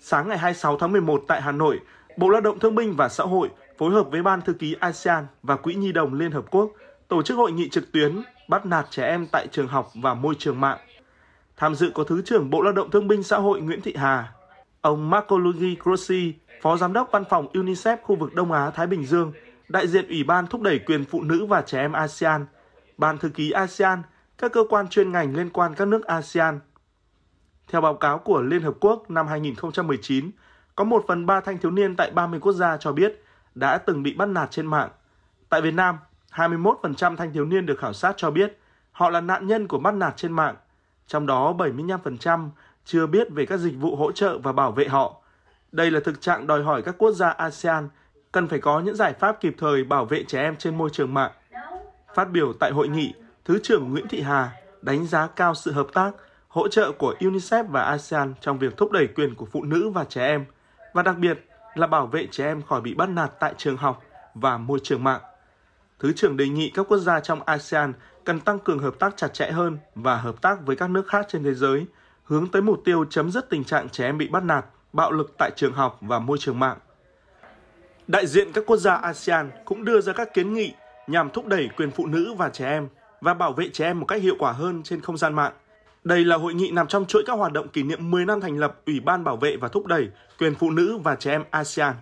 Sáng ngày 26 tháng 11 tại Hà Nội, Bộ Lao động Thương binh và Xã hội phối hợp với Ban Thư ký ASEAN và Quỹ Nhi đồng Liên Hợp Quốc tổ chức hội nghị trực tuyến bắt nạt trẻ em tại trường học và môi trường mạng. Tham dự có Thứ trưởng Bộ Lao động Thương binh Xã hội Nguyễn Thị Hà, ông Marco Luigi Grossi, Phó Giám đốc Văn phòng UNICEF khu vực Đông Á-Thái Bình Dương, đại diện Ủy ban thúc đẩy quyền phụ nữ và trẻ em ASEAN, Ban Thư ký ASEAN, các cơ quan chuyên ngành liên quan các nước ASEAN theo báo cáo của Liên Hợp Quốc năm 2019, có 1 phần 3 thanh thiếu niên tại 30 quốc gia cho biết đã từng bị bắt nạt trên mạng. Tại Việt Nam, 21% thanh thiếu niên được khảo sát cho biết họ là nạn nhân của bắt nạt trên mạng, trong đó 75% chưa biết về các dịch vụ hỗ trợ và bảo vệ họ. Đây là thực trạng đòi hỏi các quốc gia ASEAN cần phải có những giải pháp kịp thời bảo vệ trẻ em trên môi trường mạng. Phát biểu tại hội nghị, Thứ trưởng Nguyễn Thị Hà đánh giá cao sự hợp tác hỗ trợ của UNICEF và ASEAN trong việc thúc đẩy quyền của phụ nữ và trẻ em, và đặc biệt là bảo vệ trẻ em khỏi bị bắt nạt tại trường học và môi trường mạng. Thứ trưởng đề nghị các quốc gia trong ASEAN cần tăng cường hợp tác chặt chẽ hơn và hợp tác với các nước khác trên thế giới, hướng tới mục tiêu chấm dứt tình trạng trẻ em bị bắt nạt, bạo lực tại trường học và môi trường mạng. Đại diện các quốc gia ASEAN cũng đưa ra các kiến nghị nhằm thúc đẩy quyền phụ nữ và trẻ em và bảo vệ trẻ em một cách hiệu quả hơn trên không gian mạng. Đây là hội nghị nằm trong chuỗi các hoạt động kỷ niệm 10 năm thành lập Ủy ban Bảo vệ và Thúc đẩy quyền phụ nữ và trẻ em ASEAN